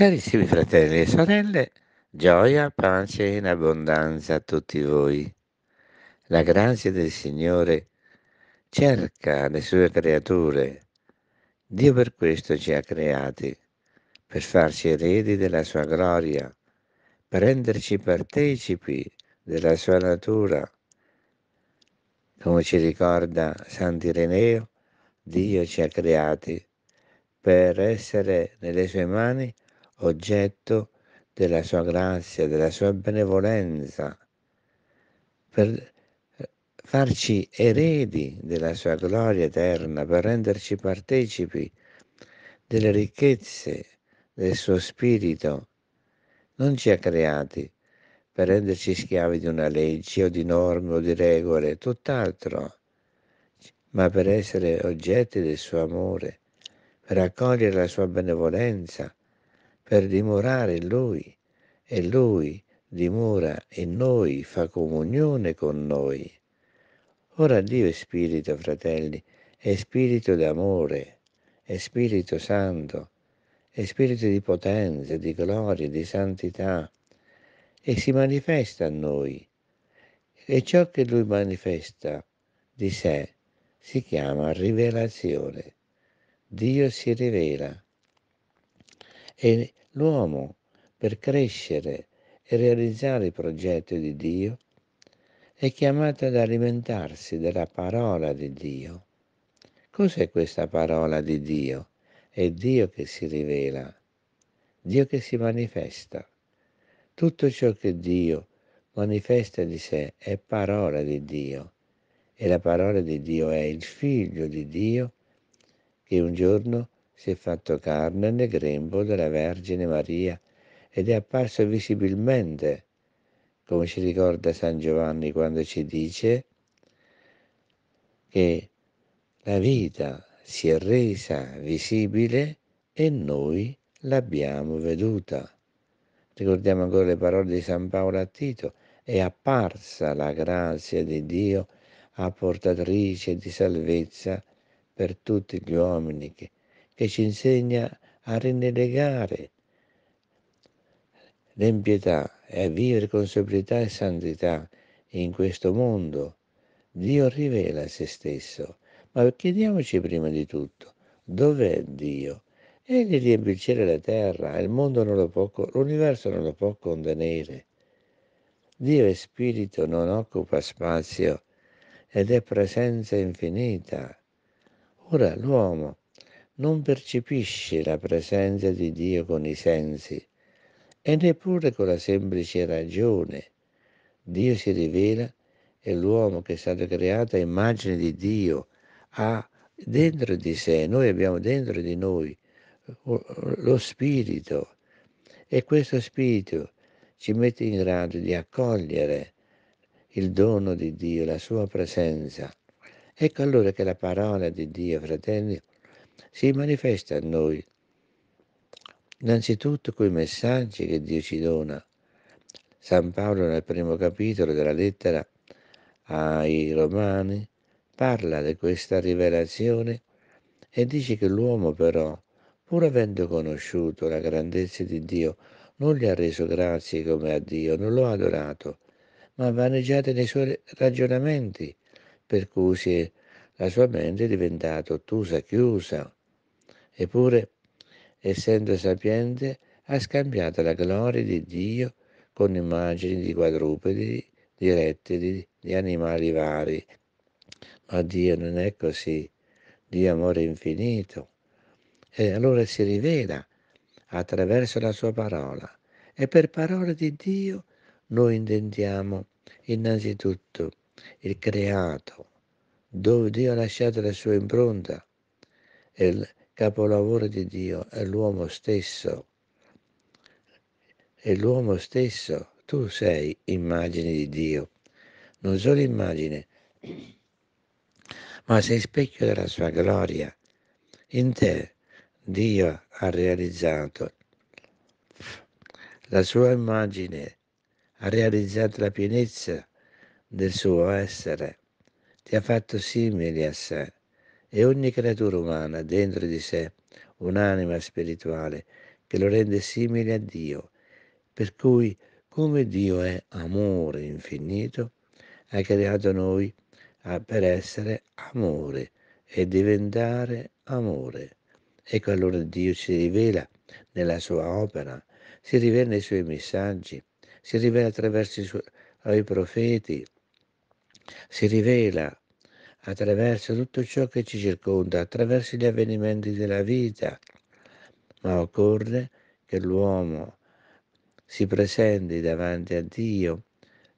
Carissimi fratelli e sorelle, gioia, pace e in abbondanza a tutti voi. La grazia del Signore cerca le sue creature. Dio per questo ci ha creati, per farci eredi della sua gloria, per renderci partecipi della sua natura. Come ci ricorda Sant'Ireneo, Dio ci ha creati per essere nelle sue mani oggetto della sua grazia, della sua benevolenza, per eh, farci eredi della sua gloria eterna, per renderci partecipi delle ricchezze del suo spirito. Non ci ha creati per renderci schiavi di una legge o di norme o di regole, tutt'altro, ma per essere oggetti del suo amore, per accogliere la sua benevolenza, per dimorare in Lui e Lui dimora in noi, fa comunione con noi. Ora Dio è spirito, fratelli, è spirito d'amore, è spirito santo, è spirito di potenza, di gloria, di santità e si manifesta a noi. E ciò che lui manifesta di sé si chiama rivelazione. Dio si rivela e L'uomo, per crescere e realizzare il progetto di Dio, è chiamato ad alimentarsi della parola di Dio. Cos'è questa parola di Dio? È Dio che si rivela, Dio che si manifesta. Tutto ciò che Dio manifesta di sé è parola di Dio e la parola di Dio è il figlio di Dio che un giorno si è fatto carne nel grembo della Vergine Maria ed è apparso visibilmente, come ci ricorda San Giovanni quando ci dice che la vita si è resa visibile e noi l'abbiamo veduta. Ricordiamo ancora le parole di San Paolo a Tito, è apparsa la grazia di Dio a portatrice di salvezza per tutti gli uomini che che ci insegna a rinnegare l'impietà e a vivere con sobrietà e santità in questo mondo. Dio rivela se stesso, ma chiediamoci prima di tutto, dov'è Dio? Egli riempie il cielo e la terra, il mondo non lo può, l'universo non lo può contenere. Dio è spirito, non occupa spazio ed è presenza infinita. Ora l'uomo non percepisce la presenza di Dio con i sensi e neppure con la semplice ragione. Dio si rivela e l'uomo che è stato creato a immagine di Dio ha dentro di sé, noi abbiamo dentro di noi lo spirito e questo spirito ci mette in grado di accogliere il dono di Dio, la sua presenza. Ecco allora che la parola di Dio, fratelli, si manifesta a noi, innanzitutto coi messaggi che Dio ci dona. San Paolo nel primo capitolo della lettera ai Romani parla di questa rivelazione e dice che l'uomo però, pur avendo conosciuto la grandezza di Dio, non gli ha reso grazie come a Dio, non lo ha adorato, ma vaneggiate nei suoi ragionamenti, per cui si è la sua mente è diventata ottusa, chiusa. Eppure, essendo sapiente, ha scambiato la gloria di Dio con immagini di quadrupedi, di rettili, di animali vari. Ma Dio non è così. Dio amore infinito. E allora si rivela attraverso la sua parola. E per parola di Dio noi intendiamo innanzitutto il creato, dove Dio ha lasciato la sua impronta. e Il capolavoro di Dio è l'uomo stesso. E l'uomo stesso. Tu sei immagine di Dio. Non solo immagine, ma sei specchio della sua gloria. In te Dio ha realizzato la sua immagine, ha realizzato la pienezza del suo essere ti ha fatto simili a sé e ogni creatura umana dentro di sé un'anima spirituale che lo rende simile a Dio, per cui come Dio è amore infinito, ha creato noi ah, per essere amore e diventare amore. Ecco allora Dio si rivela nella sua opera, si rivela nei suoi messaggi, si rivela attraverso i suoi profeti, si rivela attraverso tutto ciò che ci circonda, attraverso gli avvenimenti della vita, ma occorre che l'uomo si presenti davanti a Dio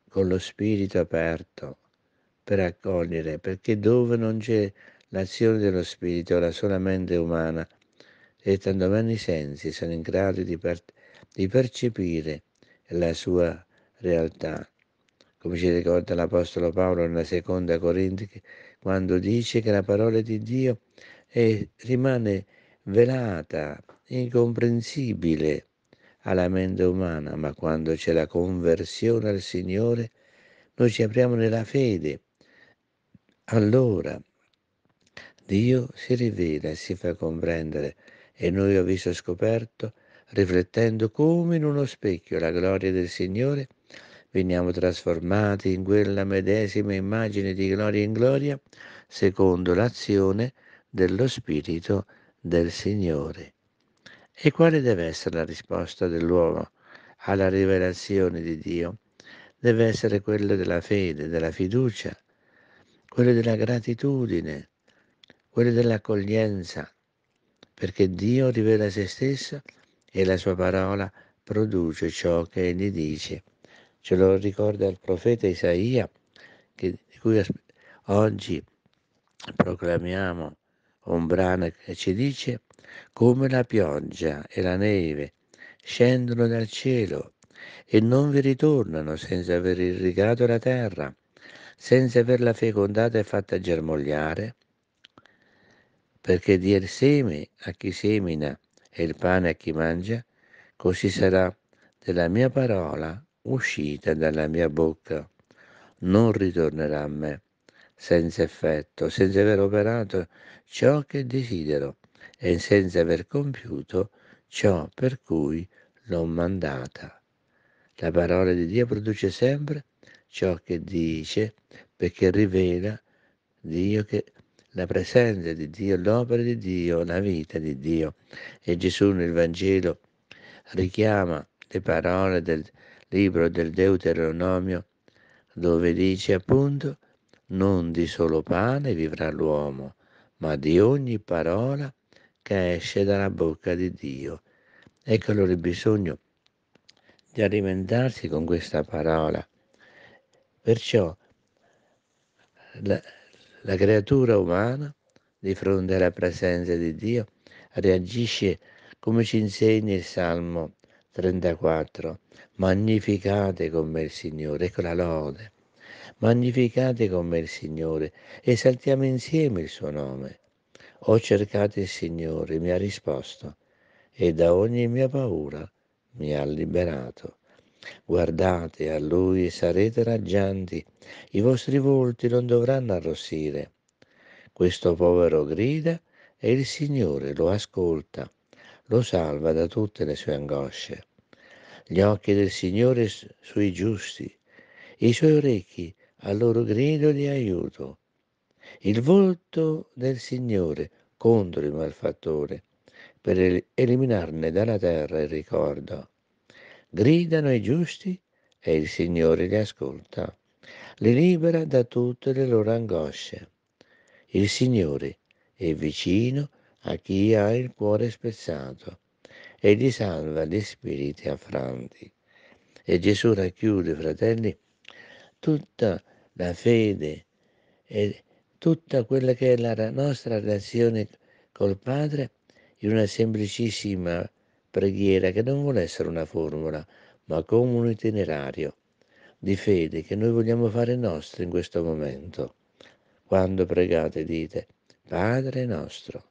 con lo spirito aperto per accogliere, perché dove non c'è l'azione dello spirito, la sola mente umana e tantomeno i sensi sono in grado di, per- di percepire la sua realtà come ci ricorda l'Apostolo Paolo nella seconda Corinti, quando dice che la parola di Dio è, rimane velata, incomprensibile alla mente umana, ma quando c'è la conversione al Signore, noi ci apriamo nella fede. Allora Dio si rivela e si fa comprendere e noi ho visto scoperto, riflettendo come in uno specchio la gloria del Signore, veniamo trasformati in quella medesima immagine di gloria in gloria, secondo l'azione dello Spirito del Signore. E quale deve essere la risposta dell'uomo alla rivelazione di Dio? Deve essere quella della fede, della fiducia, quella della gratitudine, quella dell'accoglienza, perché Dio rivela se stesso e la sua parola produce ciò che egli dice. Ce lo ricorda il profeta Isaia, che, di cui oggi proclamiamo un brano che ci dice come la pioggia e la neve scendono dal cielo e non vi ritornano senza aver irrigato la terra, senza averla fecondata e fatta germogliare, perché dia il seme a chi semina e il pane a chi mangia, così sarà della mia parola uscita dalla mia bocca non ritornerà a me senza effetto, senza aver operato ciò che desidero e senza aver compiuto ciò per cui l'ho mandata. La parola di Dio produce sempre ciò che dice perché rivela Dio che la presenza di Dio, l'opera di Dio, la vita di Dio. E Gesù nel Vangelo richiama le parole del, libro del Deuteronomio, dove dice appunto non di solo pane vivrà l'uomo, ma di ogni parola che esce dalla bocca di Dio. Ecco allora il bisogno di alimentarsi con questa parola. Perciò la, la creatura umana, di fronte alla presenza di Dio, reagisce come ci insegna il Salmo 34. Magnificate con me il Signore, ecco la lode. Magnificate con me il Signore, esaltiamo insieme il suo nome. Ho cercato il Signore, mi ha risposto e da ogni mia paura mi ha liberato. Guardate a Lui e sarete raggianti, i vostri volti non dovranno arrossire. Questo povero grida e il Signore lo ascolta lo salva da tutte le sue angosce. Gli occhi del Signore sui giusti, i suoi orecchi al loro grido di aiuto. Il volto del Signore contro il malfattore, per eliminarne dalla terra il ricordo. Gridano i giusti e il Signore li ascolta, li libera da tutte le loro angosce. Il Signore è vicino a a chi ha il cuore spezzato e gli salva gli spiriti affranti. E Gesù racchiude, fratelli, tutta la fede e tutta quella che è la nostra relazione col Padre in una semplicissima preghiera che non vuole essere una formula, ma come un itinerario di fede che noi vogliamo fare nostro in questo momento. Quando pregate dite, Padre nostro,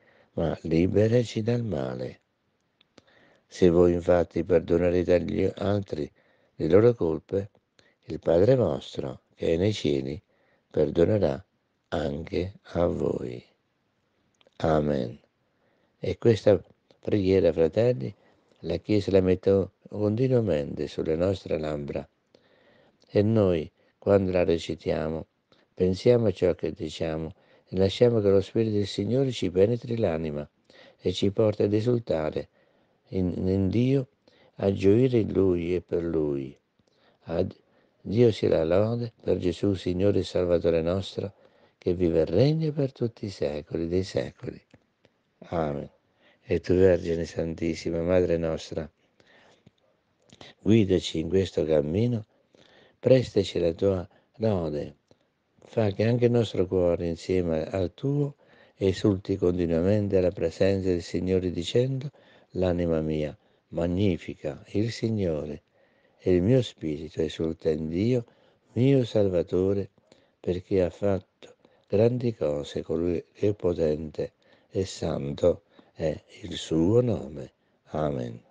ma liberaci dal male. Se voi infatti perdonerete agli altri le loro colpe, il Padre vostro, che è nei cieli, perdonerà anche a voi. Amen. E questa preghiera, fratelli, la Chiesa la mette continuamente sulle nostre labbra. E noi, quando la recitiamo, pensiamo a ciò che diciamo e lasciamo che lo Spirito del Signore ci penetri l'anima e ci porti ad esultare in, in Dio, a gioire in Lui e per Lui. Ad Dio sia la lode per Gesù, Signore e Salvatore nostro, che vive e regna per tutti i secoli dei secoli. Amen. E tu Vergine Santissima, Madre nostra, guidaci in questo cammino, prestaci la tua lode fa che anche il nostro cuore insieme al tuo esulti continuamente alla presenza del Signore dicendo l'anima mia magnifica il Signore e il mio spirito esulta in Dio mio Salvatore perché ha fatto grandi cose colui che è potente e santo è il suo nome. Amen.